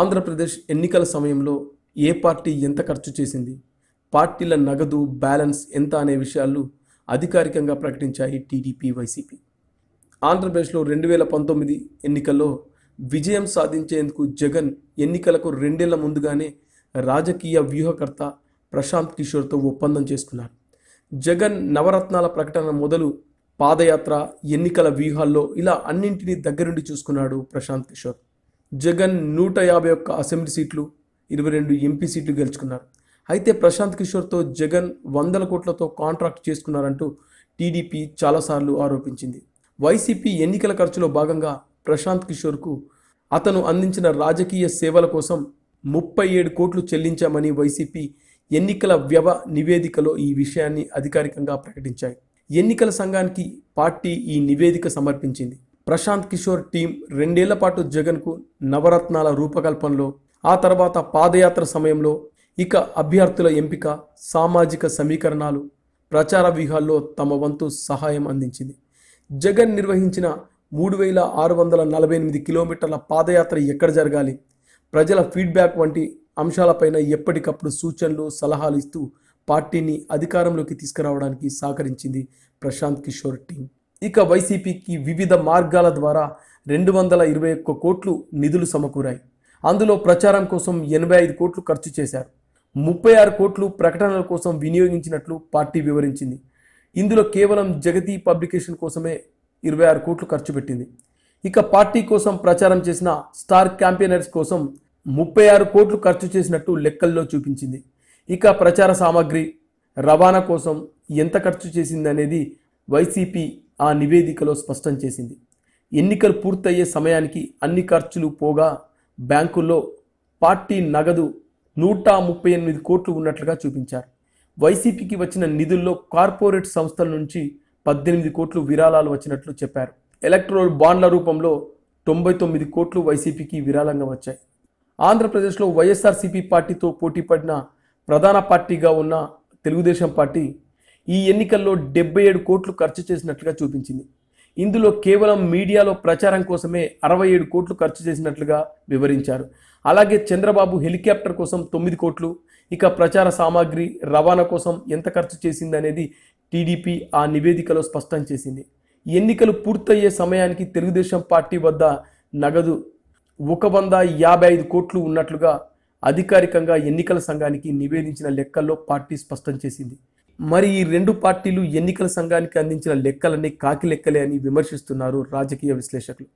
ఆంధ్రప్రదేశ్ ఎన్నికల సమయంలో ఏ పార్టీ ఎంత ఖర్చు చేసింది పార్టీల నగదు బ్యాలెన్స్ ఎంత అనే విషయాలు అధికారికంగా ప్రకటించాయి టీడీపీ వైసీపీ ఆంధ్రప్రదేశ్లో రెండు వేల పంతొమ్మిది ఎన్నికల్లో విజయం సాధించేందుకు జగన్ ఎన్నికలకు రెండేళ్ల ముందుగానే రాజకీయ వ్యూహకర్త ప్రశాంత్ కిషోర్తో ఒప్పందం చేసుకున్నారు జగన్ నవరత్నాల ప్రకటన మొదలు పాదయాత్ర ఎన్నికల వ్యూహాల్లో ఇలా అన్నింటినీ దగ్గరుండి చూసుకున్నాడు ప్రశాంత్ కిషోర్ జగన్ నూట యాభై ఒక్క అసెంబ్లీ సీట్లు ఇరవై రెండు ఎంపీ సీట్లు గెలుచుకున్నారు అయితే ప్రశాంత్ కిషోర్తో జగన్ వందల కోట్లతో కాంట్రాక్ట్ చేసుకున్నారంటూ టీడీపీ చాలాసార్లు ఆరోపించింది వైసీపీ ఎన్నికల ఖర్చులో భాగంగా ప్రశాంత్ కిషోర్కు అతను అందించిన రాజకీయ సేవల కోసం ముప్పై ఏడు కోట్లు చెల్లించామని వైసీపీ ఎన్నికల వ్యవ నివేదికలో ఈ విషయాన్ని అధికారికంగా ప్రకటించాయి ఎన్నికల సంఘానికి పార్టీ ఈ నివేదిక సమర్పించింది ప్రశాంత్ కిషోర్ టీం రెండేళ్ల పాటు జగన్కు నవరత్నాల రూపకల్పనలో ఆ తర్వాత పాదయాత్ర సమయంలో ఇక అభ్యర్థుల ఎంపిక సామాజిక సమీకరణాలు ప్రచార వ్యూహాల్లో తమ వంతు సహాయం అందించింది జగన్ నిర్వహించిన మూడు వేల ఆరు వందల నలభై ఎనిమిది కిలోమీటర్ల పాదయాత్ర ఎక్కడ జరగాలి ప్రజల ఫీడ్బ్యాక్ వంటి అంశాలపైన ఎప్పటికప్పుడు సూచనలు సలహాలు ఇస్తూ పార్టీని అధికారంలోకి తీసుకురావడానికి సహకరించింది ప్రశాంత్ కిషోర్ టీం ఇక వైసీపీకి వివిధ మార్గాల ద్వారా రెండు వందల ఇరవై ఒక్క కోట్లు నిధులు సమకూరాయి అందులో ప్రచారం కోసం ఎనభై ఐదు కోట్లు ఖర్చు చేశారు ముప్పై ఆరు కోట్లు ప్రకటనల కోసం వినియోగించినట్లు పార్టీ వివరించింది ఇందులో కేవలం జగతి పబ్లికేషన్ కోసమే ఇరవై ఆరు కోట్లు ఖర్చు పెట్టింది ఇక పార్టీ కోసం ప్రచారం చేసిన స్టార్ క్యాంపెయినర్స్ కోసం ముప్పై ఆరు కోట్లు ఖర్చు చేసినట్టు లెక్కల్లో చూపించింది ఇక ప్రచార సామాగ్రి రవాణా కోసం ఎంత ఖర్చు చేసింది అనేది వైసీపీ ఆ నివేదికలో స్పష్టం చేసింది ఎన్నికలు పూర్తయ్యే సమయానికి అన్ని ఖర్చులు పోగా బ్యాంకుల్లో పార్టీ నగదు నూట ముప్పై ఎనిమిది కోట్లు ఉన్నట్లుగా చూపించారు వైసీపీకి వచ్చిన నిధుల్లో కార్పొరేట్ సంస్థల నుంచి పద్దెనిమిది కోట్లు విరాళాలు వచ్చినట్లు చెప్పారు ఎలక్ట్రోల్ బాండ్ల రూపంలో తొంభై తొమ్మిది కోట్లు వైసీపీకి విరాళంగా వచ్చాయి ఆంధ్రప్రదేశ్లో వైఎస్ఆర్సీపీ పార్టీతో పోటీ పడిన ప్రధాన పార్టీగా ఉన్న తెలుగుదేశం పార్టీ ఈ ఎన్నికల్లో డెబ్బై ఏడు కోట్లు ఖర్చు చేసినట్లుగా చూపించింది ఇందులో కేవలం మీడియాలో ప్రచారం కోసమే అరవై ఏడు కోట్లు ఖర్చు చేసినట్లుగా వివరించారు అలాగే చంద్రబాబు హెలికాప్టర్ కోసం తొమ్మిది కోట్లు ఇక ప్రచార సామాగ్రి రవాణా కోసం ఎంత ఖర్చు చేసింది అనేది టీడీపీ ఆ నివేదికలో స్పష్టం చేసింది ఎన్నికలు పూర్తయ్యే సమయానికి తెలుగుదేశం పార్టీ వద్ద నగదు ఒక వంద యాభై ఐదు కోట్లు ఉన్నట్లుగా అధికారికంగా ఎన్నికల సంఘానికి నివేదించిన లెక్కల్లో పార్టీ స్పష్టం చేసింది మరి ఈ రెండు పార్టీలు ఎన్నికల సంఘానికి అందించిన లెక్కలన్నీ కాకి లెక్కలే అని విమర్శిస్తున్నారు రాజకీయ విశ్లేషకులు